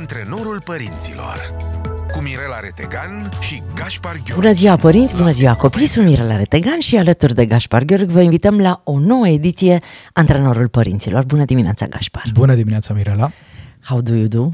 Antrenorul părinților cu Mirela Retegan și Gaspar Gheorghe. Bună ziua, părinți! Bună ziua, copii! Sunt Mirela Retegan și alături de Gaspar Gheorghe vă invităm la o nouă ediție Antrenorul Părinților. Bună dimineața, Gaspar! Bună dimineața, Mirela! How do you do?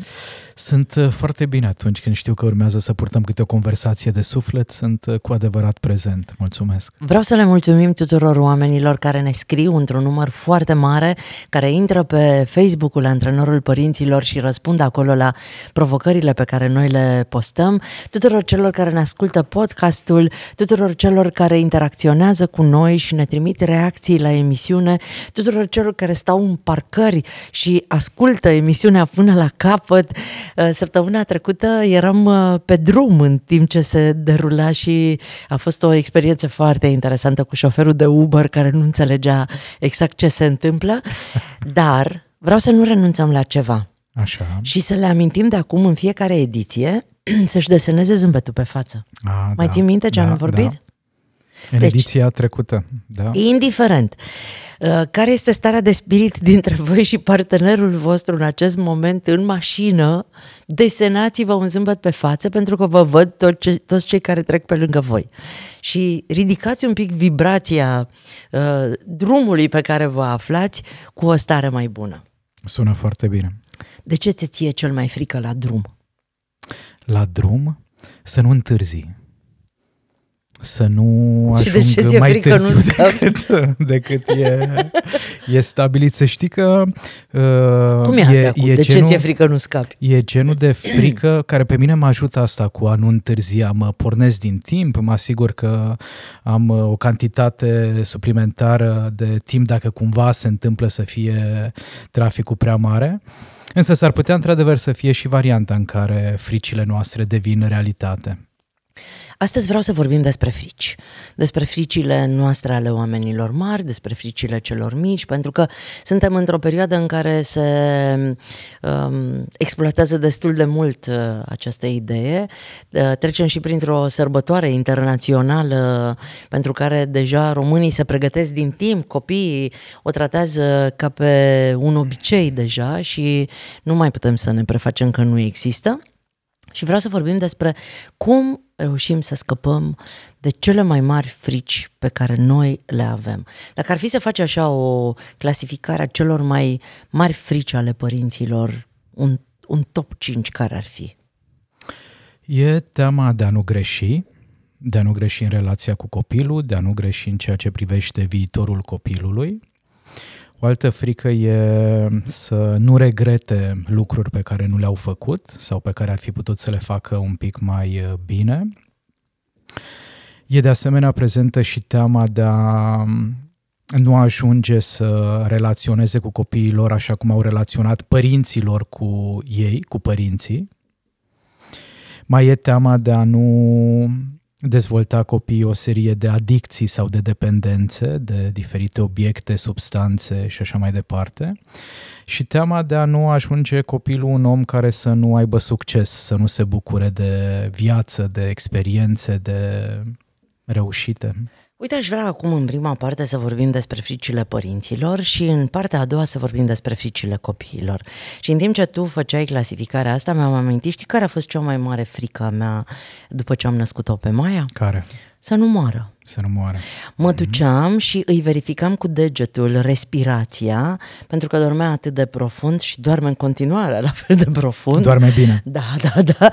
Sunt uh, foarte bine atunci când știu că urmează să purtăm câte o conversație de suflet, sunt uh, cu adevărat prezent. Mulțumesc! Vreau să le mulțumim tuturor oamenilor care ne scriu într-un număr foarte mare, care intră pe Facebook-ul Antrenorul Părinților și răspund acolo la provocările pe care noi le postăm, tuturor celor care ne ascultă podcastul, tuturor celor care interacționează cu noi și ne trimit reacții la emisiune, tuturor celor care stau în parcări și ascultă emisiunea până la capăt. Uh, săptămâna trecută eram uh, pe drum în timp ce se derula și a fost o experiență foarte interesantă cu șoferul de Uber care nu înțelegea exact ce se întâmplă, dar vreau să nu renunțăm la ceva. Așa. Și să le amintim de acum în fiecare ediție să-și deseneze zâmbetul pe față. A, ah, Mai da, țin minte ce da, am vorbit? Da. În deci, ediția trecută, da. Indiferent. Uh, care este starea de spirit dintre voi și partenerul vostru în acest moment în mașină? Desenați-vă un zâmbet pe față pentru că vă văd tot ce, toți cei care trec pe lângă voi. Și ridicați un pic vibrația uh, drumului pe care vă aflați cu o stare mai bună. Sună foarte bine. De ce ți-e cel mai frică la drum? La drum? Să nu întârzi să nu și ajung de ce mai frică târziu nu scap? decât, decât e, e stabilit. Să știi că uh, Cum e, asta e, acum? e de genul, ce ți-e frică nu scapi? E genul de frică care pe mine mă ajută asta cu a nu întârzia. Mă pornesc din timp, mă asigur că am uh, o cantitate suplimentară de timp dacă cumva se întâmplă să fie traficul prea mare. Însă s-ar putea într-adevăr să fie și varianta în care fricile noastre devin realitate. Astăzi vreau să vorbim despre frici, despre fricile noastre ale oamenilor mari, despre fricile celor mici, pentru că suntem într-o perioadă în care se um, exploatează destul de mult uh, această idee. Uh, trecem și printr-o sărbătoare internațională uh, pentru care deja românii se pregătesc din timp, copiii o tratează ca pe un obicei deja și nu mai putem să ne prefacem că nu există și vreau să vorbim despre cum reușim să scăpăm de cele mai mari frici pe care noi le avem. Dacă ar fi să faci așa o clasificare a celor mai mari frici ale părinților, un, un top 5 care ar fi? E teama de a nu greși, de a nu greși în relația cu copilul, de a nu greși în ceea ce privește viitorul copilului, altă frică e să nu regrete lucruri pe care nu le-au făcut sau pe care ar fi putut să le facă un pic mai uh, bine. E de asemenea prezentă și teama de a um, nu ajunge să relaționeze cu copiii lor așa cum au relaționat părinților cu ei, cu părinții. Mai e teama de a nu dezvolta copiii o serie de adicții sau de dependențe de diferite obiecte, substanțe și așa mai departe. Și teama de a nu ajunge copilul un om care să nu aibă succes, să nu se bucure de viață, de experiențe, de reușite. Uite, aș vrea acum în prima parte să vorbim despre fricile părinților și în partea a doua să vorbim despre fricile copiilor. Și în timp ce tu făceai clasificarea asta, mi-am amintit, știi care a fost cea mai mare frică mea după ce am născut-o pe Maia? Care? Să nu moară. Să nu moară. Mă duceam și îi verificam cu degetul respirația, pentru că dormea atât de profund și doarme în continuare la fel de profund. Doarme bine. Da, da, da.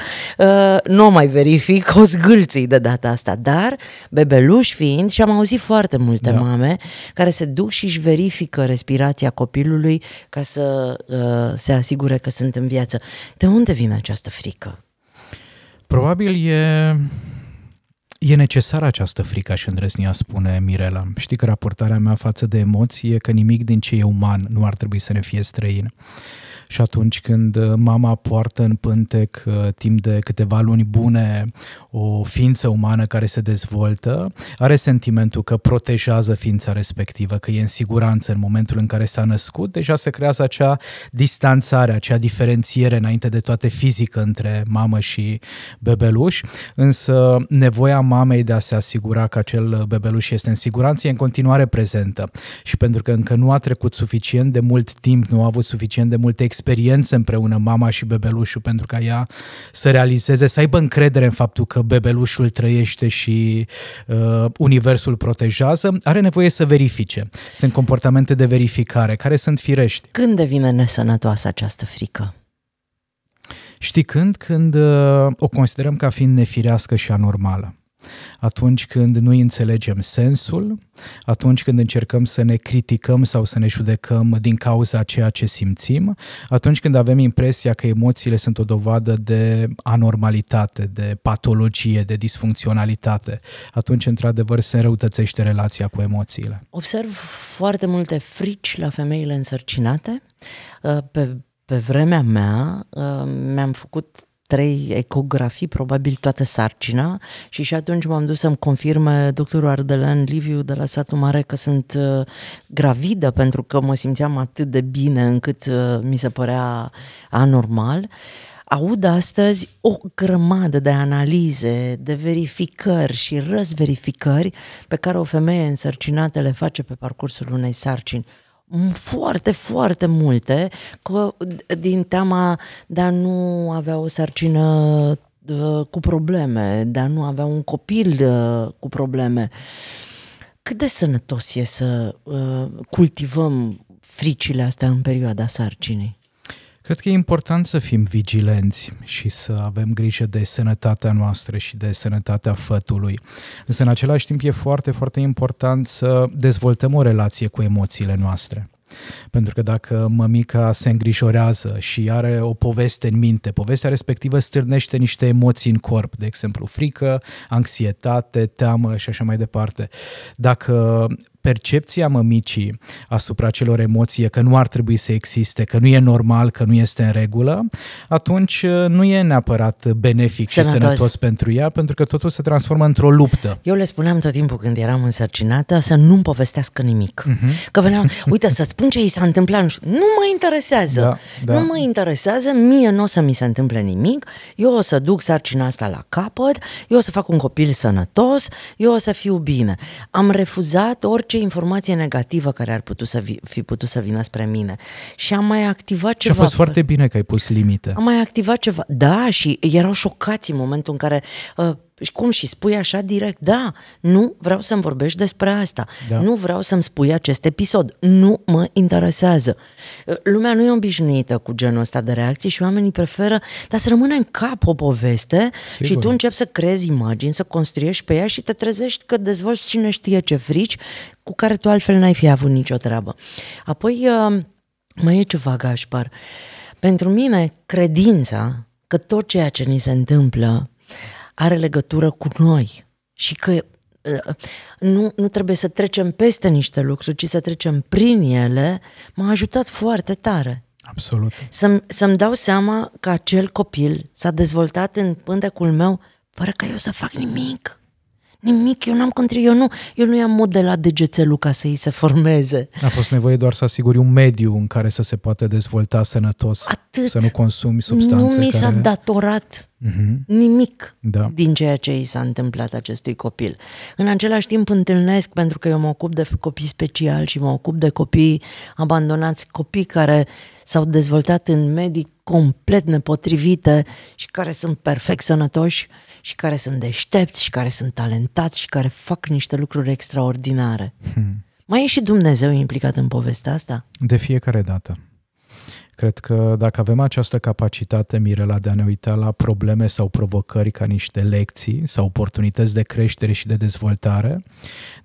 Uh, nu mai verific, o zgâlții de data asta, dar bebeluș fiind, și am auzit foarte multe da. mame care se duc și își verifică respirația copilului ca să uh, se asigure că sunt în viață. De unde vine această frică? Probabil e E necesară această frică, și îndrăznia spune Mirela. Știi că raportarea mea față de emoții e că nimic din ce e uman nu ar trebui să ne fie străin și atunci când uh, mama poartă în pântec uh, timp de câteva luni bune o ființă umană care se dezvoltă, are sentimentul că protejează ființa respectivă, că e în siguranță în momentul în care s-a născut, deja se creează acea distanțare, acea diferențiere înainte de toate fizică între mamă și bebeluș, însă nevoia mamei de a se asigura că acel bebeluș este în siguranță e în continuare prezentă și pentru că încă nu a trecut suficient de mult timp, nu a avut suficient de multe experiențe Experiență împreună mama și bebelușul pentru ca ea să realizeze, să aibă încredere în faptul că bebelușul trăiește și uh, universul protejează, are nevoie să verifice. Sunt comportamente de verificare care sunt firești. Când devine nesănătoasă această frică? Știi când? Când uh, o considerăm ca fiind nefirească și anormală atunci când nu înțelegem sensul, atunci când încercăm să ne criticăm sau să ne judecăm din cauza ceea ce simțim, atunci când avem impresia că emoțiile sunt o dovadă de anormalitate, de patologie, de disfuncționalitate, atunci într-adevăr se înrăutățește relația cu emoțiile. Observ foarte multe frici la femeile însărcinate. Uh, pe, pe vremea mea uh, mi-am făcut trei ecografii, probabil toată sarcina și și atunci m-am dus să-mi confirme doctorul Ardelean Liviu de la satul mare că sunt uh, gravidă pentru că mă simțeam atât de bine încât uh, mi se părea anormal aud astăzi o grămadă de analize, de verificări și răzverificări pe care o femeie însărcinată le face pe parcursul unei sarcini foarte, foarte multe, că, din teama de a nu avea o sarcină cu probleme, de a nu avea un copil cu probleme. Cât de sănătos e să uh, cultivăm fricile astea în perioada sarcinii? Cred că e important să fim vigilenți și să avem grijă de sănătatea noastră și de sănătatea fătului. Însă, în același timp, e foarte, foarte important să dezvoltăm o relație cu emoțiile noastre. Pentru că dacă mămica se îngrijorează și are o poveste în minte, povestea respectivă stârnește niște emoții în corp, de exemplu frică, anxietate, teamă și așa mai departe. Dacă percepția mămicii asupra celor emoții, că nu ar trebui să existe, că nu e normal, că nu este în regulă, atunci uh, nu e neapărat benefic sănătos. și sănătos pentru ea, pentru că totul se transformă într-o luptă. Eu le spuneam tot timpul când eram însărcinată să nu-mi povestească nimic. Uh-huh. Că veneam, uite, să spun ce i s-a întâmplat, nu, nu mă interesează. Da, da. Nu mă interesează, mie nu o să mi se întâmple nimic, eu o să duc sarcina asta la capăt, eu o să fac un copil sănătos, eu o să fiu bine. Am refuzat orice orice informație negativă care ar putut să vi, fi putut să vină spre mine. Și am mai activat ceva. Și a fost foarte bine că ai pus limite. Am mai activat ceva. Da, și erau șocați în momentul în care uh, și păi cum și spui așa direct, da, nu vreau să-mi vorbești despre asta, da. nu vreau să-mi spui acest episod, nu mă interesează. Uh, lumea nu e obișnuită cu genul ăsta de reacții și oamenii preferă, dar să rămâne în cap o poveste Sigur. și tu începi să crezi imagini, să construiești pe ea și te trezești că dezvolți cine știe ce frici cu care tu altfel n-ai fi avut nicio treabă. Apoi, uh, mai e ceva, Gașpar. Pentru mine, credința că tot ceea ce ni se întâmplă are legătură cu noi și că uh, nu, nu trebuie să trecem peste niște lucruri, ci să trecem prin ele, m-a ajutat foarte tare. Absolut. Să-mi, să-mi dau seama că acel copil s-a dezvoltat în pântecul meu fără ca eu să fac nimic. Nimic, eu n-am contribuit, eu nu, eu nu i-am modelat degețelul ca să îi se formeze. A fost nevoie doar să asiguri un mediu în care să se poată dezvolta sănătos, Atât. să nu consumi substanțe Nu mi s-a care... datorat Mm-hmm. Nimic da. din ceea ce i s-a întâmplat acestui copil. În același timp întâlnesc, pentru că eu mă ocup de copii speciali și mă ocup de copii abandonați, copii care s-au dezvoltat în medii complet nepotrivite și care sunt perfect sănătoși și care sunt deștepți și care sunt talentați și care fac niște lucruri extraordinare. Hmm. Mai e și Dumnezeu implicat în povestea asta? De fiecare dată. Cred că dacă avem această capacitate, Mirela, de a ne uita la probleme sau provocări ca niște lecții sau oportunități de creștere și de dezvoltare,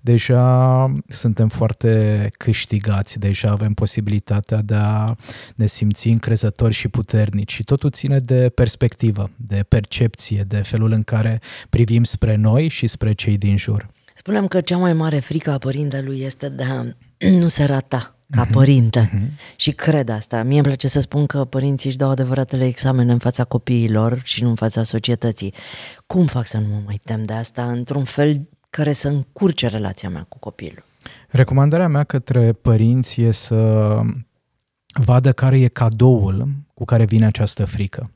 deja suntem foarte câștigați, deja avem posibilitatea de a ne simți încrezători și puternici și totul ține de perspectivă, de percepție, de felul în care privim spre noi și spre cei din jur. Spunem că cea mai mare frică a părintelui este de a nu se rata ca uh-huh. părinte. Uh-huh. Și cred asta. Mie îmi place să spun că părinții își dau adevăratele examene în fața copiilor și nu în fața societății. Cum fac să nu mă mai tem de asta într-un fel care să încurce relația mea cu copilul? Recomandarea mea către părinți e să vadă care e cadoul cu care vine această frică.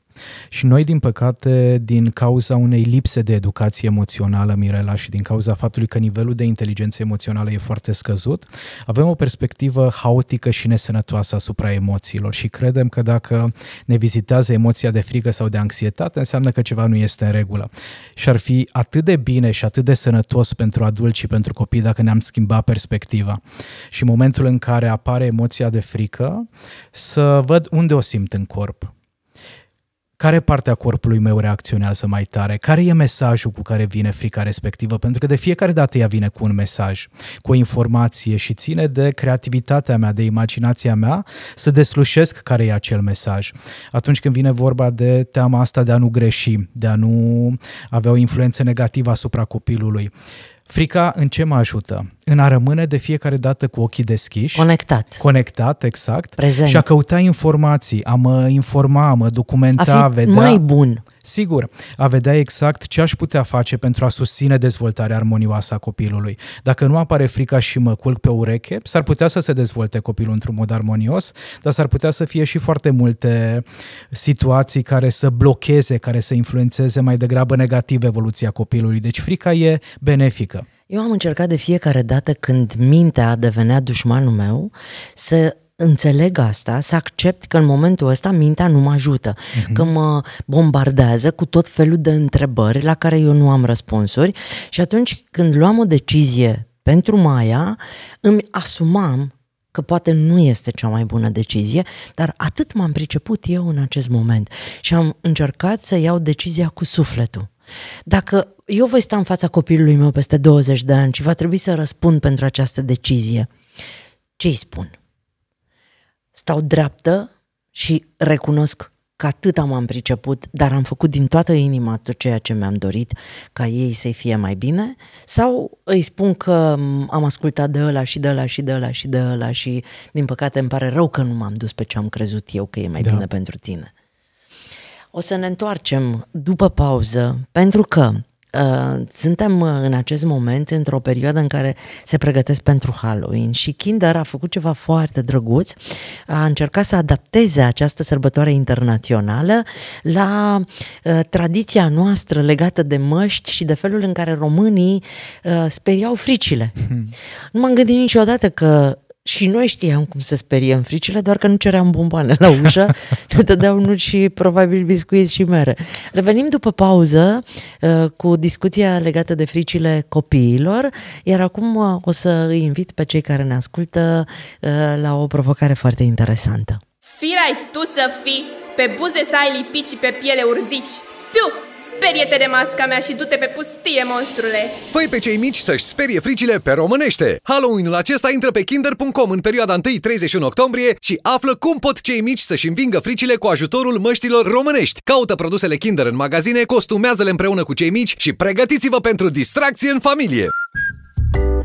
Și noi, din păcate, din cauza unei lipse de educație emoțională, Mirela, și din cauza faptului că nivelul de inteligență emoțională e foarte scăzut, avem o perspectivă haotică și nesănătoasă asupra emoțiilor și credem că dacă ne vizitează emoția de frică sau de anxietate, înseamnă că ceva nu este în regulă. Și ar fi atât de bine și atât de sănătos pentru adulți și pentru copii dacă ne-am schimbat perspectiva. Și în momentul în care apare emoția de frică, să văd unde o simt în corp care parte a corpului meu reacționează mai tare, care e mesajul cu care vine frica respectivă, pentru că de fiecare dată ea vine cu un mesaj, cu o informație și ține de creativitatea mea, de imaginația mea să deslușesc care e acel mesaj. Atunci când vine vorba de teama asta de a nu greși, de a nu avea o influență negativă asupra copilului, uh, Frica în ce mă ajută? În a rămâne de fiecare dată cu ochii deschiși. Conectat. Conectat, exact. Prezent. Și a căuta informații, a mă informa, a mă documenta, a fi vedea. mai bun. Sigur, a vedea exact ce aș putea face pentru a susține dezvoltarea armonioasă a copilului. Dacă nu apare frica și mă culc pe ureche, s-ar putea să se dezvolte copilul într-un mod armonios, dar s-ar putea să fie și foarte multe situații care să blocheze, care să influențeze mai degrabă negativ evoluția copilului. Deci frica e benefică. Eu am încercat de fiecare dată când mintea devenea dușmanul meu să înțeleg asta, să accept că în momentul ăsta mintea nu mă ajută, uh-huh. că mă bombardează cu tot felul de întrebări la care eu nu am răspunsuri și atunci când luam o decizie pentru Maia, îmi asumam că poate nu este cea mai bună decizie, dar atât m-am priceput eu în acest moment și am încercat să iau decizia cu sufletul. Dacă eu voi sta în fața copilului meu peste 20 de ani și va trebui să răspund pentru această decizie, ce îi spun? stau dreaptă și recunosc că atât m-am priceput, dar am făcut din toată inima tot ceea ce mi-am dorit ca ei să-i fie mai bine, sau îi spun că am ascultat de ăla și de ăla și de ăla și de ăla și din păcate îmi pare rău că nu m-am dus pe ce am crezut eu că e mai da. bine pentru tine. O să ne întoarcem după pauză, pentru că Uh, suntem uh, în acest moment într-o perioadă în care se pregătesc pentru Halloween și Kinder a făcut ceva foarte drăguț. A încercat să adapteze această sărbătoare internațională la uh, tradiția noastră legată de măști și de felul în care românii uh, speriau fricile. Hmm. Nu m-am gândit niciodată că și noi știam cum să speriem fricile, doar că nu ceream bomboane la ușă, ne dădeau nu și probabil biscuiți și mere. Revenim după pauză uh, cu discuția legată de fricile copiilor, iar acum uh, o să îi invit pe cei care ne ascultă uh, la o provocare foarte interesantă. Firai tu să fii, pe buze să ai lipici și pe piele urzici, tu! Sperie-te de masca mea și du-te pe pustie, monstrule! Făi pe cei mici să-și sperie fricile pe românește! Halloween-ul acesta intră pe kinder.com în perioada 1-31 octombrie și află cum pot cei mici să-și învingă fricile cu ajutorul măștilor românești. Caută produsele Kinder în magazine, costumează-le împreună cu cei mici și pregătiți-vă pentru distracție în familie!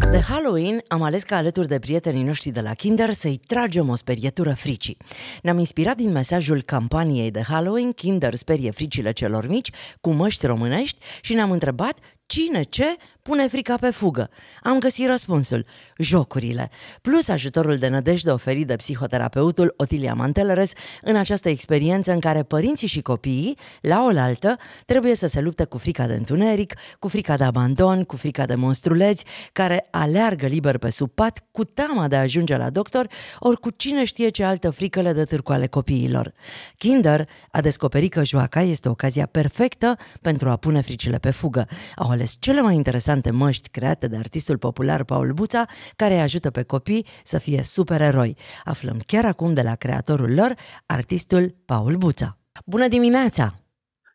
De Halloween am ales ca alături de prietenii noștri de la Kinder să-i tragem o sperietură fricii. Ne-am inspirat din mesajul campaniei de Halloween Kinder sperie fricile celor mici cu măști românești și ne-am întrebat cine ce pune frica pe fugă. Am găsit răspunsul, jocurile, plus ajutorul de nădejde oferit de psihoterapeutul Otilia Manteleres în această experiență în care părinții și copiii, la oaltă, trebuie să se lupte cu frica de întuneric, cu frica de abandon, cu frica de monstruleți, care aleargă liber pe sub pat cu teama de a ajunge la doctor, ori cu cine știe ce altă frică de dă târcoale copiilor. Kinder a descoperit că joaca este ocazia perfectă pentru a pune fricile pe fugă. Au ales cele mai interesante măști create de artistul popular Paul Buța, care îi ajută pe copii să fie supereroi. Aflăm chiar acum de la creatorul lor, artistul Paul Buța. Bună dimineața!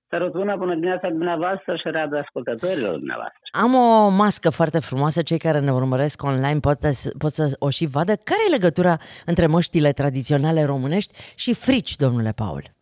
Sărut bună, bună dimineața dumneavoastră și radu ascultătorilor dumneavoastră. Am o mască foarte frumoasă, cei care ne urmăresc online pot, pot să o și vadă. Care e legătura între măștile tradiționale românești și frici, domnule Paul?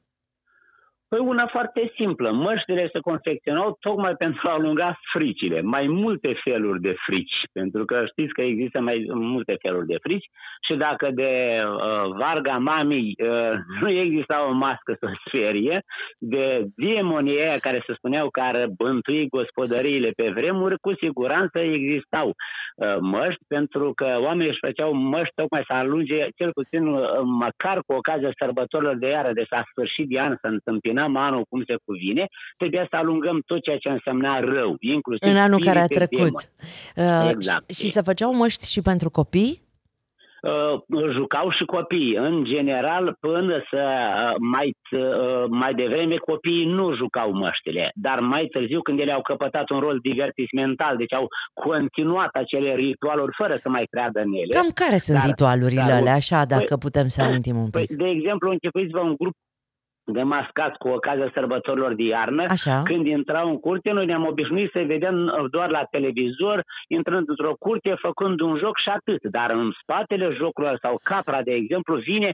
Păi una foarte simplă. Măștile se confecționau tocmai pentru a alunga fricile. Mai multe feluri de frici. Pentru că știți că există mai multe feluri de frici. Și dacă de uh, varga mamii uh, nu exista o mască să sferie, de demonii aia care se spuneau că ar bântui gospodăriile pe vremuri, cu siguranță existau uh, măști, pentru că oamenii își făceau măști tocmai să alunge, cel puțin uh, măcar cu ocazia sărbătorilor de iară, de deci s-a sfârșit de an să întâmpină terminăm anul cum se cuvine, trebuia să alungăm tot ceea ce însemna rău, inclusiv... În anul care a trecut. Uh, exact. Și, se făceau măști și pentru copii? Uh, jucau și copii. În general, până să uh, mai, uh, mai devreme, copiii nu jucau măștile, dar mai târziu, când ele au căpătat un rol divertismental, deci au continuat acele ritualuri fără să mai creadă în ele. Cam care sunt dar, ritualurile dar, alea, așa, dacă păi, putem să păi amintim un pic? Păi, de exemplu, începeți vă un grup demascați cu ocazia sărbătorilor de iarnă, Așa. când intrau în curte, noi ne-am obișnuit să vedem uh, doar la televizor, intrând într-o curte, făcând un joc și atât. Dar în spatele jocului sau capra, de exemplu, vine,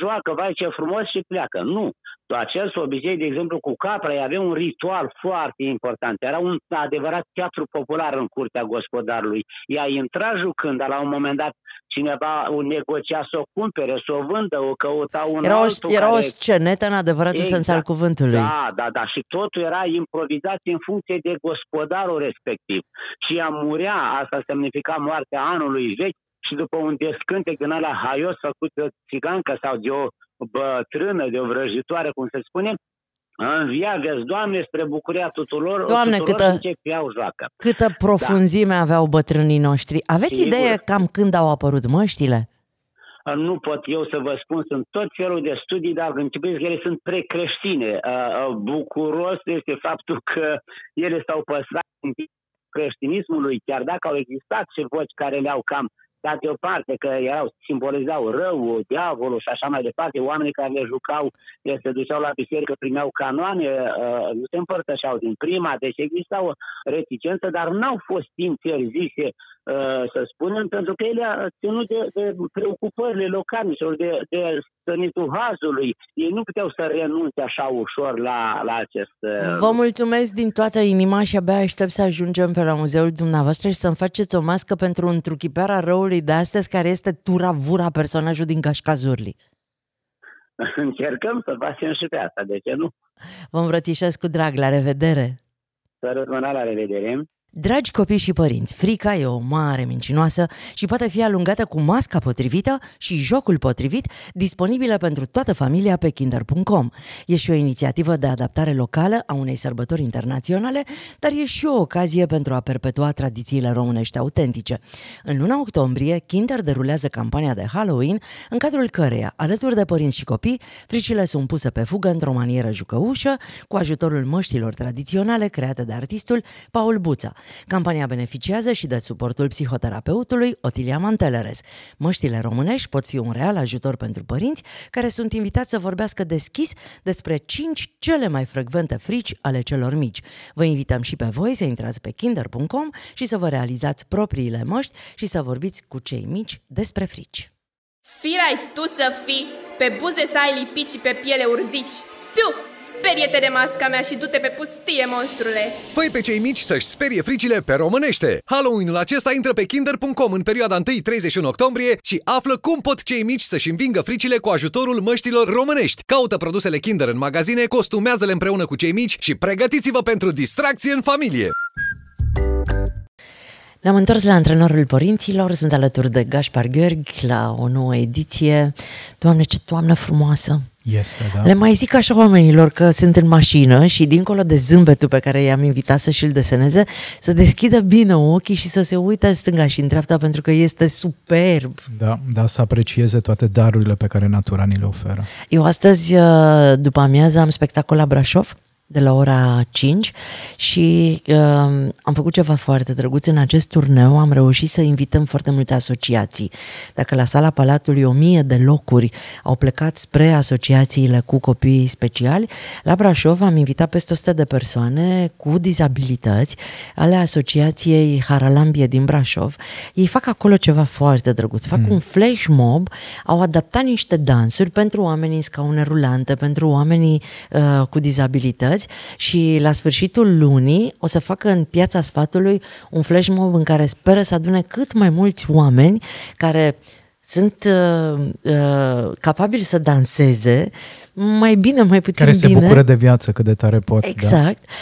joacă, vai ce frumos și pleacă. Nu acest obicei, de exemplu, cu capra, avea un ritual foarte important. Era un adevărat teatru popular în curtea gospodarului. Ea intra jucând, dar la un moment dat cineva o negocia să o cumpere, să o vândă, o căuta un era altul o, Era care... o scenetă în adevăratul exact. sens al exact. cuvântului. Da, da, da. Și totul era improvizat în funcție de gospodarul respectiv. Și ea murea, asta semnifica moartea anului vechi, și după un descântec din ala haios făcut de o țigancă sau de o bătrână, de o vrăjitoare, cum se spune, înviagă Doamne, spre bucuria tuturor, Doamne, tuturor câtă, ce joacă. Câtă da. profunzime da. aveau bătrânii noștri. Aveți Sigur. idee cam când au apărut măștile? Nu pot eu să vă spun, sunt tot felul de studii, dar începeți că ele sunt precreștine. Bucuros este faptul că ele s-au păstrat în creștinismului, chiar dacă au existat și voci care le-au cam dat deoparte, că erau, simbolizau rău, diavolul și așa mai departe, oamenii care le jucau, le se duceau la biserică, primeau canoane, nu se împărtășeau din prima, deci exista o reticență, dar n-au fost timp zise Uh, să spunem, pentru că ele a ținut de, de preocupările localnicilor, de, de stănitul hazului. Ei nu puteau să renunțe așa ușor la, la acest... Uh, Vă mulțumesc din toată inima și abia aștept să ajungem pe la muzeul dumneavoastră și să-mi faceți o mască pentru întruchiparea răului de astăzi, care este Tura Vura, personajul din Cașcazurli. Încercăm să facem și pe asta, de ce nu? Vă îmbrățișez cu drag, la revedere! Să rămână la revedere! Dragi copii și părinți, frica e o mare mincinoasă și poate fi alungată cu masca potrivită și jocul potrivit, disponibilă pentru toată familia pe kinder.com. E și o inițiativă de adaptare locală a unei sărbători internaționale, dar e și o ocazie pentru a perpetua tradițiile românești autentice. În luna octombrie, Kinder derulează campania de Halloween, în cadrul căreia, alături de părinți și copii, fricile sunt puse pe fugă într-o manieră jucăușă, cu ajutorul măștilor tradiționale create de artistul Paul Buța Campania beneficiază și de suportul psihoterapeutului Otilia Manteleres. Măștile românești pot fi un real ajutor pentru părinți care sunt invitați să vorbească deschis despre cinci cele mai frecvente frici ale celor mici. Vă invităm și pe voi să intrați pe kinder.com și să vă realizați propriile măști și să vorbiți cu cei mici despre frici. Firai tu să fii, pe buze să ai lipici și pe piele urzici. Tu! Sperie-te de masca mea și du-te pe pustie, monstrule! Făi pe cei mici să-și sperie fricile pe românește! Halloween-ul acesta intră pe kinder.com în perioada 1-31 octombrie și află cum pot cei mici să-și învingă fricile cu ajutorul măștilor românești. Caută produsele Kinder în magazine, costumează-le împreună cu cei mici și pregătiți-vă pentru distracție în familie! Ne-am întors la antrenorul părinților, sunt alături de Gaspar Gheorghi la o nouă ediție. Doamne, ce toamnă frumoasă! Este, da. Le mai zic așa oamenilor că sunt în mașină și dincolo de zâmbetul pe care i-am invitat să și-l deseneze, să deschidă bine ochii și să se uite stânga și în dreapta pentru că este superb. Da, da, să aprecieze toate darurile pe care natura ni le oferă. Eu astăzi, după amiază, am spectacol la Brașov de la ora 5 și uh, am făcut ceva foarte drăguț. În acest turneu am reușit să invităm foarte multe asociații. Dacă la sala Palatului o mie de locuri au plecat spre asociațiile cu copii speciali, la Brașov am invitat peste 100 de persoane cu dizabilități ale asociației Haralambie din Brașov. Ei fac acolo ceva foarte drăguț. Fac mm. un flash mob, au adaptat niște dansuri pentru oamenii în scaune rulante, pentru oamenii uh, cu dizabilități astăzi și la sfârșitul lunii o să facă în piața sfatului un flash mob în care speră să adune cât mai mulți oameni care sunt uh, uh, capabili să danseze mai bine, mai puțin care bine. Care se bucură de viață cât de tare pot. Da. Exact. Da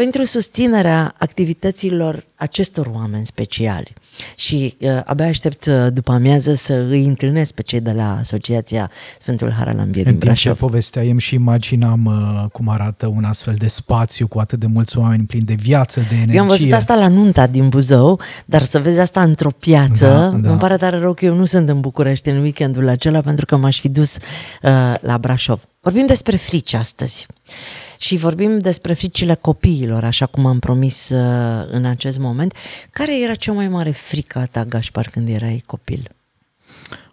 pentru susținerea activităților acestor oameni speciali. Și uh, abia aștept uh, după amiază să îi întâlnesc pe cei de la Asociația Sfântul Haralambie din Brașov. În timp ce povesteam și imaginam uh, cum arată un astfel de spațiu cu atât de mulți oameni plini de viață, de energie. Eu am văzut asta la nunta din Buzău, dar să vezi asta într-o piață, da, da. îmi pare tare rău că eu nu sunt în București în weekendul acela pentru că m-aș fi dus uh, la Brașov. Vorbim despre frici astăzi. Uh, și vorbim despre fricile copiilor, așa cum am promis uh, în acest moment. Care era cea mai mare frică a ta, Gașpar, când erai copil?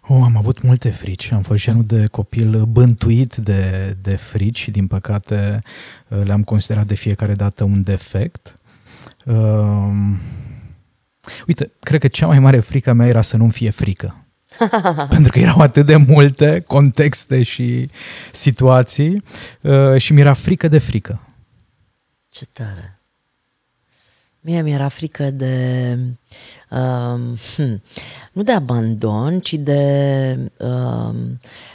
Oh, am avut multe frici. Am fost genul de copil bântuit de, de frici și, din păcate, uh, le-am considerat de fiecare dată un defect. Uh, uite, cred că cea mai mare frică mea era să nu-mi fie frică. pentru că erau atât de multe contexte și situații uh, și mi-era frică de frică. Ce tare! Mie mi-era frică de... Uh, nu de abandon, ci de, uh,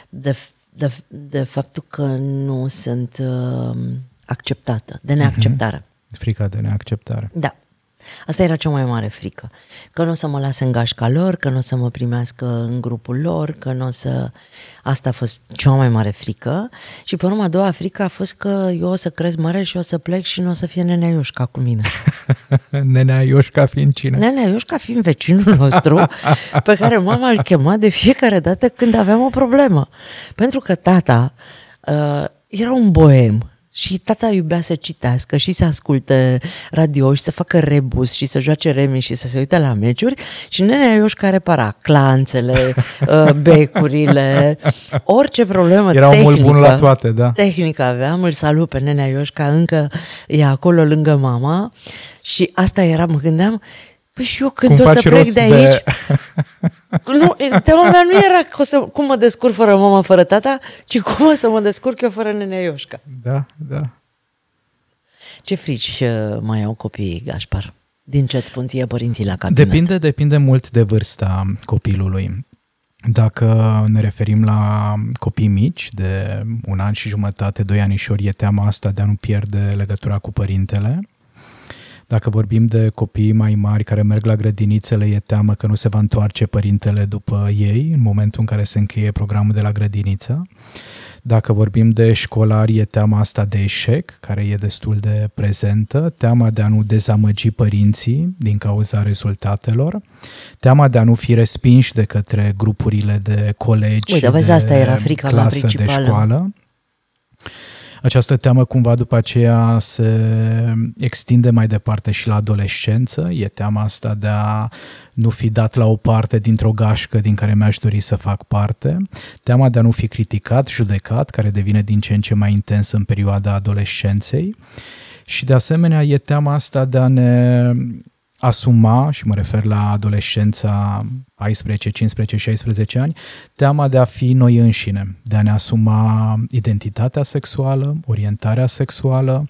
de, de, de faptul că nu sunt uh, acceptată, de mhm. neacceptare. Uh-huh. Frica de neacceptare. Da. Asta era cea mai mare frică. Că nu o să mă lase în gașca lor, că nu o să mă primească în grupul lor, că nu o să... Asta a fost cea mai mare frică. Și pe urmă a doua frică a fost că eu o să cresc mare și o să plec și nu o să fie Nenea Iușca cu mine. Nenea Iușca fiind cine? Nenea Iușca fiind vecinul nostru pe care mama îl chema de fiecare dată când aveam o problemă. Pentru că tata uh, era un boem și tata iubea să citească și să asculte radio și să facă rebus și să joace remi și să se uite la meciuri și nenea Ioșca repara clanțele, uh, becurile, orice problemă Erau tehnică. mult bun la toate, da. Tehnică aveam, îl salut pe nenea Ioșca, încă e acolo lângă mama și asta era, mă gândeam, Păi și eu când cum o să plec de aici... De... nu, tema mea nu era că o să, cum mă descurc fără mama, fără tata, ci cum o să mă descurc eu fără nenea Ioșca. Da, da. Ce frici uh, mai au copiii, Gașpar? Din ce îți spun ție părinții la cabinet? Depinde, depinde mult de vârsta copilului. Dacă ne referim la copii mici, de un an și jumătate, doi ani e teama asta de a nu pierde legătura cu părintele. Dacă vorbim de copii mai mari care merg la grădiniță, le e teamă că nu se va întoarce părintele după ei în momentul în care se încheie programul de la grădiniță. Dacă vorbim de școlari, e teama asta de eșec, care e destul de prezentă, teama de a nu dezamăgi părinții din cauza rezultatelor, teama de a nu fi respinși de către grupurile de colegi, Uite, de vezi, asta era frica clasă, la principală. de școală. Această teamă cumva după aceea se extinde mai departe și la adolescență? E teama asta de a nu fi dat la o parte dintr-o gașcă din care mi-aș dori să fac parte? Teama de a nu fi criticat, judecat, care devine din ce în ce mai intensă în perioada adolescenței? Și de asemenea e teama asta de a ne asuma, și mă refer la adolescența 14, 15, 16 ani, teama de a fi noi înșine, de a ne asuma identitatea sexuală, orientarea sexuală.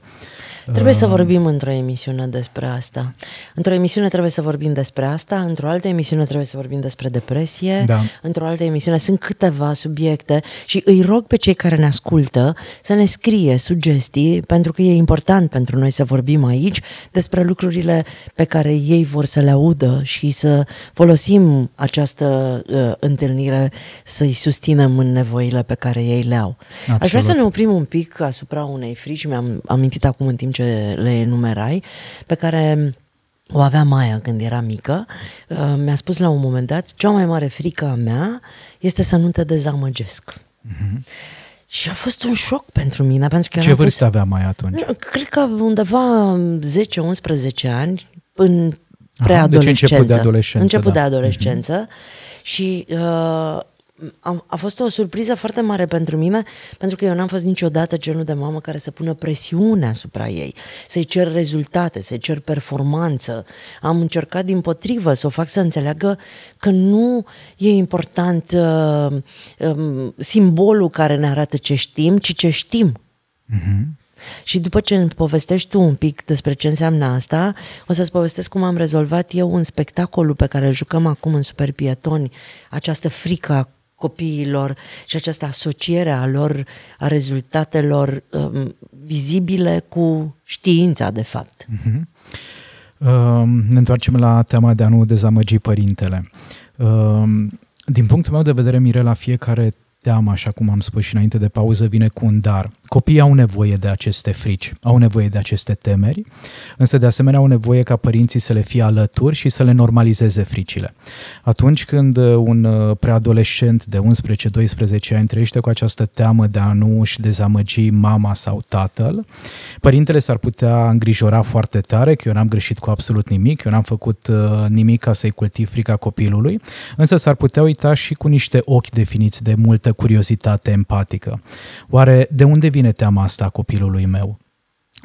Trebuie uh... să vorbim într-o emisiune despre asta. Într-o emisiune trebuie să vorbim despre asta, într-o altă emisiune trebuie să vorbim despre depresie, da. într-o altă emisiune sunt câteva subiecte și îi rog pe cei care ne ascultă să ne scrie sugestii, pentru că e important pentru noi să vorbim aici despre lucrurile pe care ei vor să le audă și să folosim această uh, întâlnire să-i susținem în nevoile pe care ei le au. Absolut. Aș vrea să ne oprim un pic asupra unei frici, mi-am amintit acum în timp ce le enumerai, pe care o avea Maia când era mică. Uh, mi-a spus la un moment dat, cea mai mare frică a mea este să nu te dezamăgesc. Mm-hmm. Și a fost un șoc pentru mine. Pentru că Ce vârstă pus... avea mai atunci? Cred că undeva 10-11 ani, în preadolescență. Deci început de da. adolescență. Început da. de adolescență uh-huh. și uh, a, a fost o surpriză foarte mare pentru mine, pentru că eu n-am fost niciodată genul de mamă care să pună presiune asupra ei, să-i cer rezultate, să-i cer performanță. Am încercat din potrivă să o fac să înțeleagă că nu e important uh, um, simbolul care ne arată ce știm, ci ce știm. Uh-huh. Și după ce îmi povestești tu un pic despre ce înseamnă asta, o să-ți povestesc cum am rezolvat eu în spectacolul pe care îl jucăm acum în Pietoni, această frică a copiilor și această asociere a lor, a rezultatelor um, vizibile cu știința, de fapt. Uh-huh. Uh, ne întoarcem la tema de a nu dezamăgi părintele. Uh, din punctul meu de vedere, Mirela, fiecare Teama, așa cum am spus și înainte de pauză, vine cu un dar. Copiii au nevoie de aceste frici, au nevoie de aceste temeri, însă de asemenea au nevoie ca părinții să le fie alături și să le normalizeze fricile. Atunci când uh, un uh, preadolescent de 11-12 ani trăiește cu această teamă de a nu și dezamăgi mama sau tatăl, părintele s-ar putea îngrijora foarte tare că eu n-am greșit cu absolut nimic, eu n-am făcut uh, nimic ca să-i cultiv frica copilului, însă s-ar putea uita și cu niște ochi definiți de multă curiozitate empatică. Oare de unde vine teama asta copilului meu?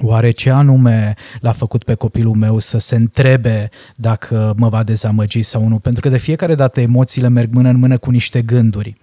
Oare ce anume l-a făcut pe copilul meu să se întrebe dacă mă va dezamăgi sau nu? Pentru că de fiecare dată emoțiile merg mână în mână cu niște gânduri.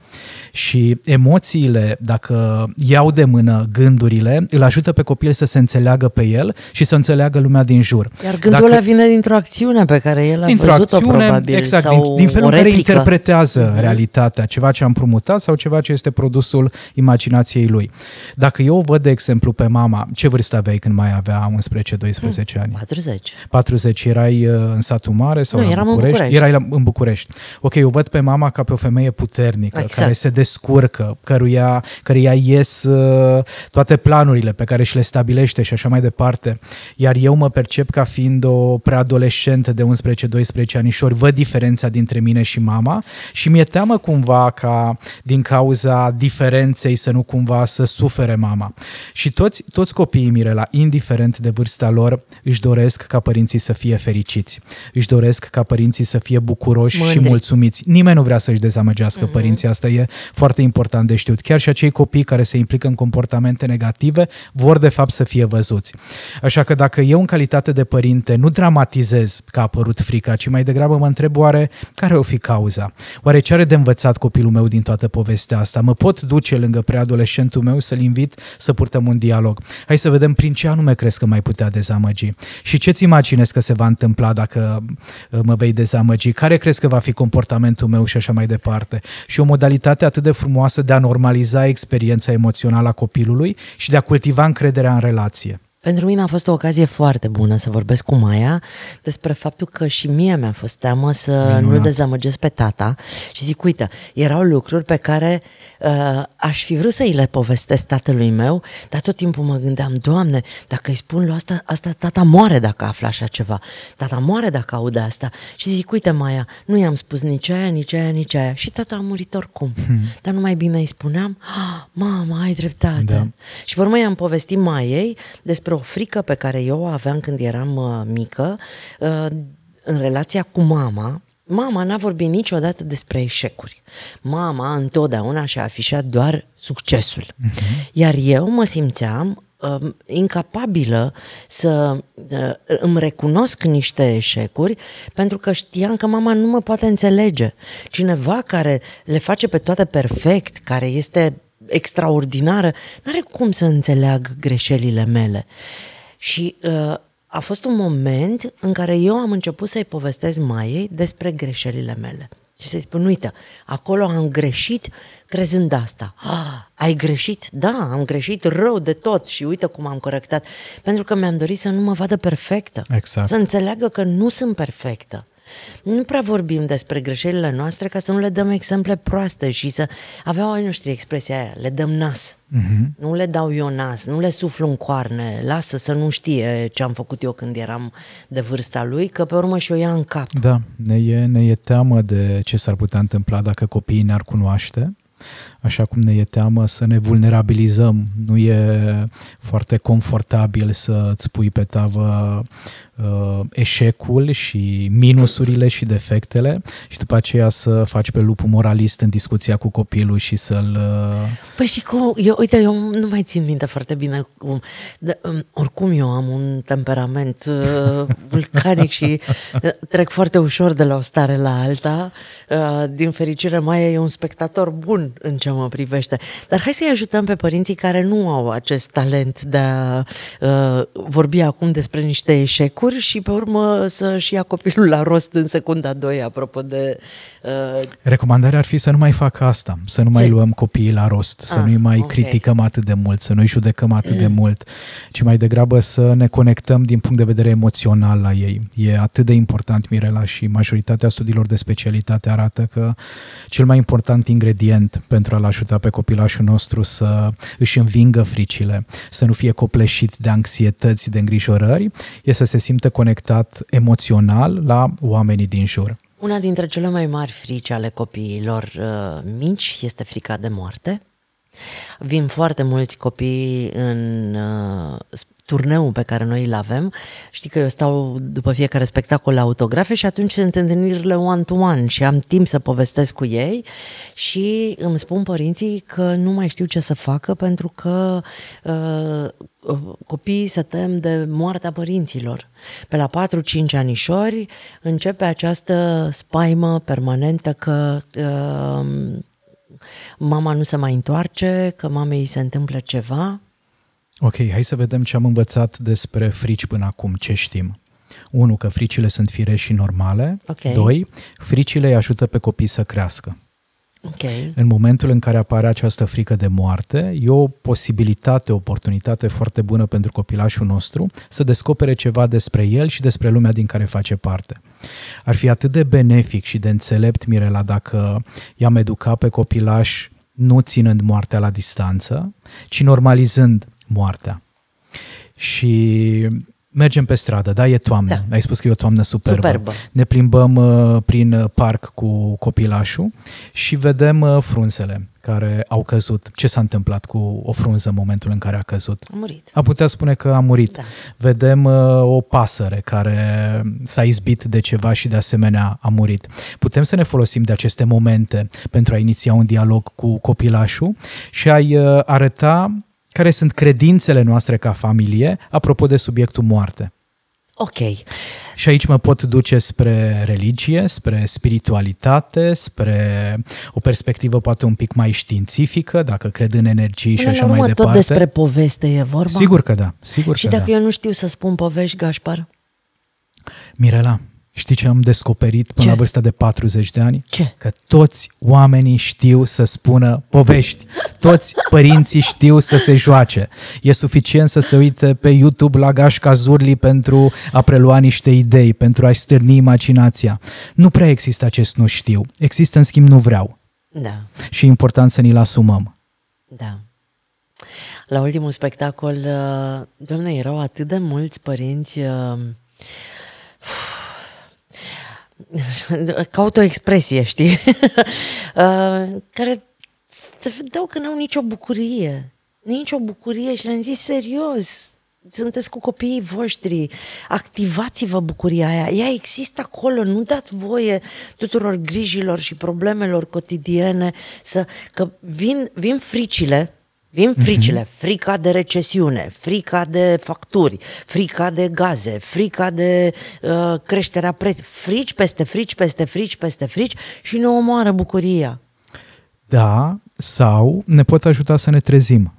Și emoțiile, dacă iau de mână gândurile, îl ajută pe copil să se înțeleagă pe el și să înțeleagă lumea din jur. Iar gândul dacă, ăla vine dintr-o acțiune pe care el a văzut-o probabil. Exact, sau din, din felul în care interpretează mhm. realitatea, ceva ce a împrumutat sau ceva ce este produsul imaginației lui. Dacă eu văd, de exemplu, pe mama, ce vârstă aveai când mai avea 11-12 ani? 40. 40. Erai uh, în satul mare sau nu, eram București? în București? Erai în București. Ok, eu văd pe mama ca pe o femeie puternică, exact. care se descurcă, căruia, căruia ies uh, toate planurile pe care și le stabilește și așa mai departe. Iar eu mă percep ca fiind o preadolescentă de 11-12 ori Văd diferența dintre mine și mama și mi-e teamă cumva ca din cauza diferenței să nu cumva să sufere mama. Și toți, toți copiii Mirela, indiferent de vârsta lor, își doresc ca părinții să fie fericiți. Își doresc ca părinții să fie bucuroși Mândri. și mulțumiți. Nimeni nu vrea să-și dezamăgească mm-hmm. părinții, asta e foarte important de știut. Chiar și acei copii care se implică în comportamente negative vor de fapt să fie văzuți. Așa că dacă eu în calitate de părinte nu dramatizez că a apărut frica, ci mai degrabă mă întreb oare care o fi cauza? Oare ce are de învățat copilul meu din toată povestea asta? Mă pot duce lângă preadolescentul meu să-l invit să purtăm un dialog. Hai să vedem prin ce ce anume crezi că mai putea dezamăgi și ce-ți imaginezi că se va întâmpla dacă uh, mă vei dezamăgi, care crezi că va fi comportamentul meu și așa mai departe. Și o modalitate atât de frumoasă de a normaliza experiența emoțională a copilului și de a cultiva încrederea în relație. Pentru mine a fost o ocazie foarte bună să vorbesc cu Maia despre faptul că și mie mi-a fost teamă să nu-l dezamăgesc pe tata și zic, uite, erau lucruri pe care uh, aș fi vrut să îi le povestesc tatălui meu, dar tot timpul mă gândeam, Doamne, dacă îi spun lui asta, asta tata moare dacă află așa ceva, tata moare dacă aude asta. Și zic, uite Maia, nu i-am spus nici aia, nici aia, nici aia și tata a murit oricum. Hmm. Dar numai bine îi spuneam, ah, mama, ai dreptate. Da. Și pe urmă i-am povestit Maiei despre despre o frică pe care eu o aveam când eram uh, mică uh, în relația cu mama, Mama n-a vorbit niciodată despre eșecuri. Mama întotdeauna și-a afișat doar succesul. Uh-huh. Iar eu mă simțeam uh, incapabilă să uh, îmi recunosc niște eșecuri pentru că știam că mama nu mă poate înțelege. Cineva care le face pe toate perfect, care este extraordinară, nu are cum să înțeleagă greșelile mele. Și uh, a fost un moment în care eu am început să-i povestesc mai ei despre greșelile mele. Și să-i spun, uite, acolo am greșit crezând asta. Ah, ai greșit? Da, am greșit rău de tot și uite cum am corectat. Pentru că mi-am dorit să nu mă vadă perfectă. Exact. Să înțeleagă că nu sunt perfectă. Nu prea vorbim despre greșelile noastre ca să nu le dăm exemple proaste și să aveau ai noștri expresia aia, le dăm nas. Uh-huh. Nu le dau eu nas, nu le suflu în coarne, lasă să nu știe ce am făcut eu când eram de vârsta lui, că pe urmă și o ia în cap. Da, ne e, ne e teamă de ce s-ar putea întâmpla dacă copiii ne-ar cunoaște așa cum ne e teamă să ne vulnerabilizăm. Nu e foarte confortabil să îți pui pe tavă uh, eșecul și minusurile și defectele și după aceea să faci pe lupul moralist în discuția cu copilul și să-l... Uh... Păi și cu... Eu, uite, eu nu mai țin minte foarte bine cum... De, um, oricum eu am un temperament uh, vulcanic și uh, trec foarte ușor de la o stare la alta. Uh, din fericire, mai e un spectator bun în ce mă privește. Dar hai să-i ajutăm pe părinții care nu au acest talent de a uh, vorbi acum despre niște eșecuri și pe urmă să-și ia copilul la rost în secunda 2, apropo de... Uh... Recomandarea ar fi să nu mai facă asta, să nu mai Ce? luăm copiii la rost, să nu-i ah, mai okay. criticăm atât de mult, să nu-i judecăm atât de mult, ci mai degrabă să ne conectăm din punct de vedere emoțional la ei. E atât de important, Mirela, și majoritatea studiilor de specialitate arată că cel mai important ingredient pentru a l-a ajutat pe copilașul nostru să își învingă fricile, să nu fie copleșit de anxietăți, de îngrijorări, e să se simtă conectat emoțional la oamenii din jur. Una dintre cele mai mari frici ale copiilor uh, mici este frica de moarte. Vin foarte mulți copii în uh, turneul pe care noi îl avem. Știi că eu stau după fiecare spectacol la autografe și atunci sunt întâlnirile one-to-one și am timp să povestesc cu ei și îmi spun părinții că nu mai știu ce să facă pentru că uh, copiii se tem de moartea părinților. Pe la 4-5 anișori începe această spaimă permanentă că uh, mama nu se mai întoarce, că mamei se întâmplă ceva. Ok, hai să vedem ce am învățat despre frici până acum, ce știm. 1. Că fricile sunt firești și normale. Okay. 2. Fricile îi ajută pe copii să crească. Okay. În momentul în care apare această frică de moarte, e o posibilitate, o oportunitate foarte bună pentru copilașul nostru să descopere ceva despre el și despre lumea din care face parte. Ar fi atât de benefic și de înțelept, Mirela, dacă i-am educat pe copilaș nu ținând moartea la distanță, ci normalizând moartea. Și Mergem pe stradă, da? E toamnă. Da. Ai spus că e o toamnă superbă. superbă. Ne plimbăm uh, prin uh, parc cu copilașul și vedem uh, frunzele care au căzut. Ce s-a întâmplat cu o frunză în momentul în care a căzut? A murit. A putea spune că a murit. Da. Vedem uh, o pasăre care s-a izbit de ceva și de asemenea a murit. Putem să ne folosim de aceste momente pentru a iniția un dialog cu copilașul și a-i uh, arăta care sunt credințele noastre ca familie, apropo de subiectul moarte. Ok. Și aici mă pot duce spre religie, spre spiritualitate, spre o perspectivă poate un pic mai științifică, dacă cred în energii și așa urmă, mai departe. tot despre poveste e vorba? Sigur că da, sigur și că dacă da. eu nu știu să spun povești, Gașpar? Mirela, Știi ce am descoperit până ce? la vârsta de 40 de ani? Ce? Că toți oamenii știu să spună povești. Toți părinții știu să se joace. E suficient să se uite pe YouTube la Gașca Zurli pentru a prelua niște idei, pentru a i stârni imaginația. Nu prea există acest nu știu. Există, în schimb, nu vreau. Da. Și e important să ni-l asumăm. Da. La ultimul spectacol, uh, doamne erau atât de mulți părinți... Uh, Caut o expresie, știi? Uh, care să vedeau că n-au nicio bucurie. Nicio bucurie și le-am zis serios, sunteți cu copiii voștri, activați-vă bucuria aia, ea există acolo, nu dați voie tuturor grijilor și problemelor cotidiene să, că vin, vin fricile, Vin mhm. fricile, frica de recesiune, frica de facturi, frica de gaze, frica de uh, creșterea preț, frici peste frici, peste frici, peste frici și ne omoară bucuria. Da, sau ne pot ajuta să ne trezim.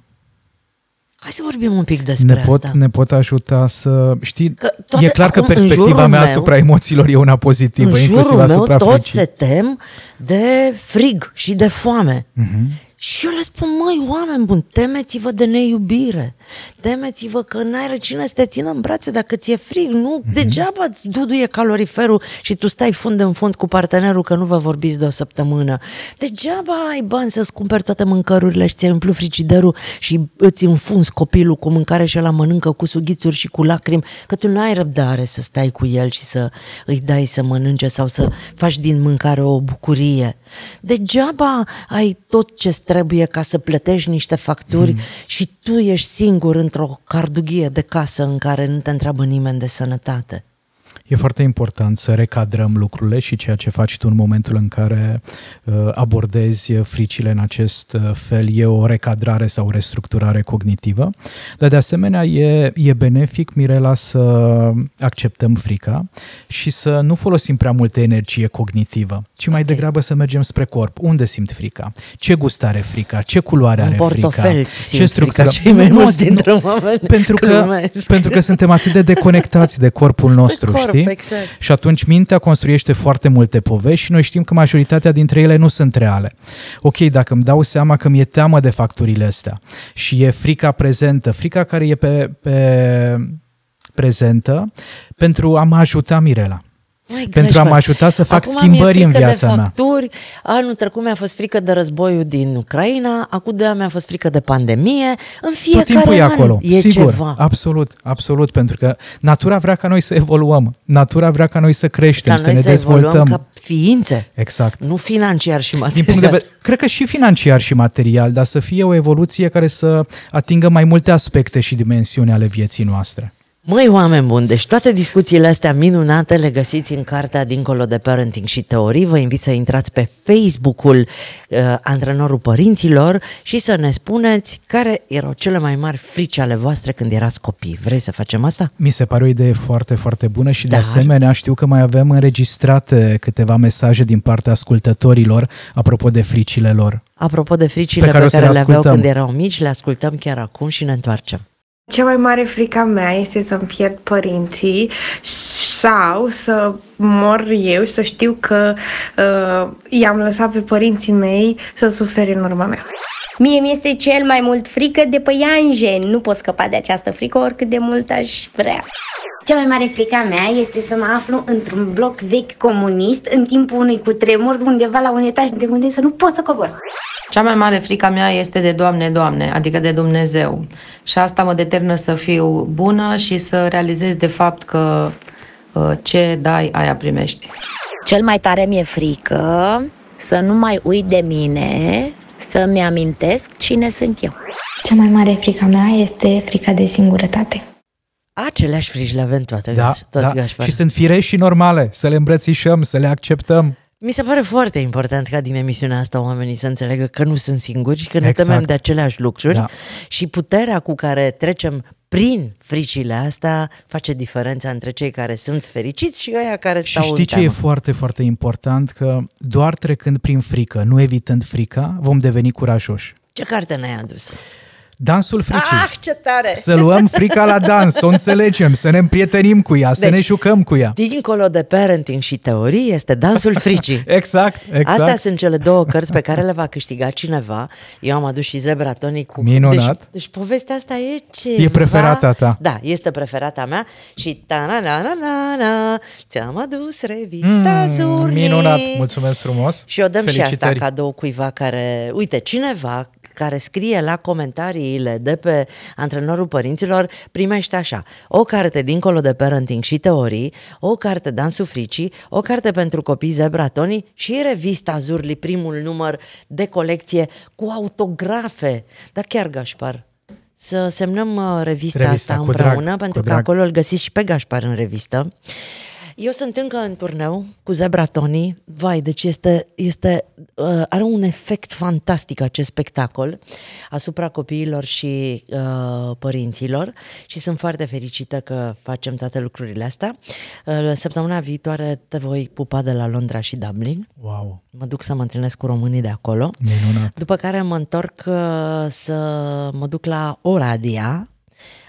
Hai să vorbim un pic despre ne pot, asta. Ne pot ajuta să... Știi, că toate, e clar acum, că perspectiva mea meu, asupra emoțiilor e una pozitivă, în jurul inclusiv meu, asupra toți fricii. se tem de frig și de foame. Uh-huh. Și eu le spun, măi, oameni buni, temeți-vă de neiubire, temeți-vă că n-ai răcină să te țină în brațe dacă ți-e frig, nu? Mm-hmm. Degeaba îți duduie caloriferul și tu stai fund în fund cu partenerul că nu vă vorbiți de o săptămână. Degeaba ai bani să-ți cumperi toate mâncărurile și ți-ai umplu frigiderul și îți înfunzi copilul cu mâncare și la mănâncă cu sughițuri și cu lacrimi, că tu n-ai răbdare să stai cu el și să îi dai să mănânce sau să faci din mâncare o bucurie. Degeaba ai tot ce trebuie ca să plătești niște facturi mm. și tu ești singur într-o cardughie de casă în care nu te întreabă nimeni de sănătate. E foarte important să recadrăm lucrurile și ceea ce faci tu în momentul în care uh, abordezi fricile în acest uh, fel e o recadrare sau o restructurare cognitivă, dar de asemenea e, e benefic, Mirela, să acceptăm frica și să nu folosim prea multă energie cognitivă, ci mai okay. degrabă să mergem spre corp. Unde simt frica? Ce gust are frica? Ce culoare în are portofel frica? Simt ce structură? Frica cei mai mulți dintre oameni pentru că, pentru că suntem atât de deconectați de corpul nostru, de corp, știi? Exact. Și atunci mintea construiește foarte multe povești și noi știm că majoritatea dintre ele nu sunt reale. Ok, dacă îmi dau seama că mi-e teamă de facturile astea și e frica prezentă, frica care e pe, pe prezentă, pentru a mă ajuta Mirela. Măi, pentru a mă ajuta să fac acum schimbări în viața de facturi. mea. Anul trecut mi-a fost frică de războiul din Ucraina, acum doi ani mi-a fost frică de pandemie. În fiecare Tot timpul an e acolo. E Sigur, ceva. absolut, absolut, pentru că natura vrea ca noi să evoluăm. Natura vrea ca noi să creștem, ca să noi ne să dezvoltăm ca ființe. Exact. Nu financiar și material. Din punct de vedere, cred că și financiar și material, dar să fie o evoluție care să atingă mai multe aspecte și dimensiuni ale vieții noastre. Măi, oameni buni, deci toate discuțiile astea minunate le găsiți în cartea Dincolo de Parenting și Teorii. Vă invit să intrați pe Facebook-ul uh, Antrenorul Părinților și să ne spuneți care erau cele mai mari frici ale voastre când erați copii. Vrei să facem asta? Mi se pare o idee foarte, foarte bună și Dar... de asemenea știu că mai avem înregistrate câteva mesaje din partea ascultătorilor apropo de fricile lor. Apropo de fricile pe care, pe care le, le aveau când erau mici, le ascultăm chiar acum și ne întoarcem. Cea mai mare frica mea este să-mi pierd părinții sau să mor eu și să știu că uh, i-am lăsat pe părinții mei să sufere în urma mea. Mie mi-este cel mai mult frică de păianjen. Nu pot scăpa de această frică oricât de mult aș vrea. Cea mai mare frica mea este să mă aflu într-un bloc vechi comunist în timpul unui cutremur undeva la un etaj de unde să nu pot să cobor. Cea mai mare frica mea este de Doamne, Doamne, adică de Dumnezeu. Și asta mă determină internă să fiu bună și să realizez de fapt că uh, ce dai, aia primești. Cel mai tare mi-e frică să nu mai uit de mine, să-mi amintesc cine sunt eu. Cea mai mare frică mea este frica de singurătate. Aceleași frici le avem toate, da, toți da. Gașpar. Și sunt firești și normale, să le îmbrățișăm, să le acceptăm. Mi se pare foarte important ca din emisiunea asta oamenii să înțeleagă că nu sunt singuri și că ne exact. temem de aceleași lucruri da. și puterea cu care trecem prin fricile astea face diferența între cei care sunt fericiți și aia care și stau Și știi ce teamă. e foarte, foarte important? Că doar trecând prin frică, nu evitând frica, vom deveni curajoși. Ce carte ne-ai adus? Uh, Dansul fricii. Ah, ce tare! Să luăm frica la dans, să o înțelegem, să ne împrietenim cu ea, deci, să ne deci, jucăm cu ea. Dincolo de parenting și teorie este dansul fricii. exact, exact. Astea sunt cele două cărți pe care le va câștiga cineva. Eu am adus și Zebra Tonic cu... Minunat. Deci, deci povestea asta e ce. E preferata ta. Da, este preferata mea și ta na na na na ți-am adus revista mm, Zurni. Minunat, mulțumesc frumos. Și o dăm Felicitări. și asta cadou cuiva care, uite, cineva care scrie la comentariile de pe antrenorul părinților, primește așa, o carte dincolo de parenting și teorii, o carte de Sufricii, o carte pentru copii Zebra Tony și revista Zurli, primul număr de colecție cu autografe. Da, chiar, Gașpar, să semnăm uh, revista, revista asta împreună, drag, pentru că drag. acolo îl găsiți și pe Gașpar în revistă. Eu sunt încă în turneu cu Zebra Tony. Vai, deci este, este, uh, are un efect fantastic acest spectacol asupra copiilor și uh, părinților și sunt foarte fericită că facem toate lucrurile astea. Uh, săptămâna viitoare te voi pupa de la Londra și Dublin. Wow! Mă duc să mă întâlnesc cu românii de acolo. Minunat! După care mă întorc uh, să mă duc la Oradea,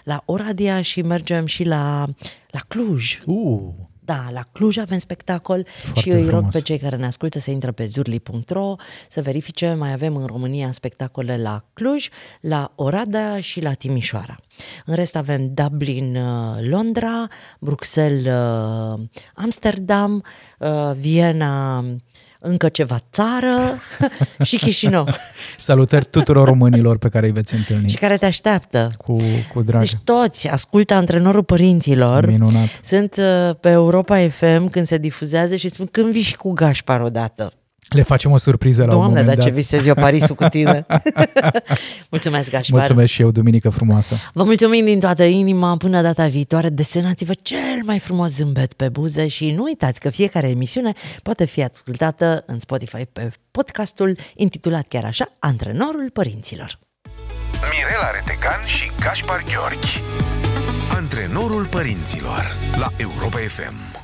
la Oradea și mergem și la, la Cluj. Uh. Da, la Cluj avem spectacol Foarte și eu îi rog pe cei care ne ascultă să intre pe zurli.ro să verifice. Mai avem în România spectacole la Cluj, la Oradea și la Timișoara. În rest avem Dublin, uh, Londra, Bruxelles, uh, Amsterdam, uh, Viena, încă ceva țară și Chișinău. Salutări tuturor românilor pe care îi veți întâlni. Și care te așteaptă. Cu, cu drag. Deci toți ascultă antrenorul părinților. Minunat. Sunt uh, pe Europa FM când se difuzează și spun când vii și cu Gașpar odată. Le facem o surpriză Doamne, la un moment dat. Doamne, dar ce visez eu Parisul cu tine. mulțumesc, Gașpar. Mulțumesc și eu, duminică frumoasă. Vă mulțumim din toată inima. Până data viitoare, desenați-vă cel mai frumos zâmbet pe buze și nu uitați că fiecare emisiune poate fi ascultată în Spotify pe podcastul intitulat chiar așa, Antrenorul Părinților. Mirela Retecan și Gașpar Gheorghi. Antrenorul Părinților la Europa FM.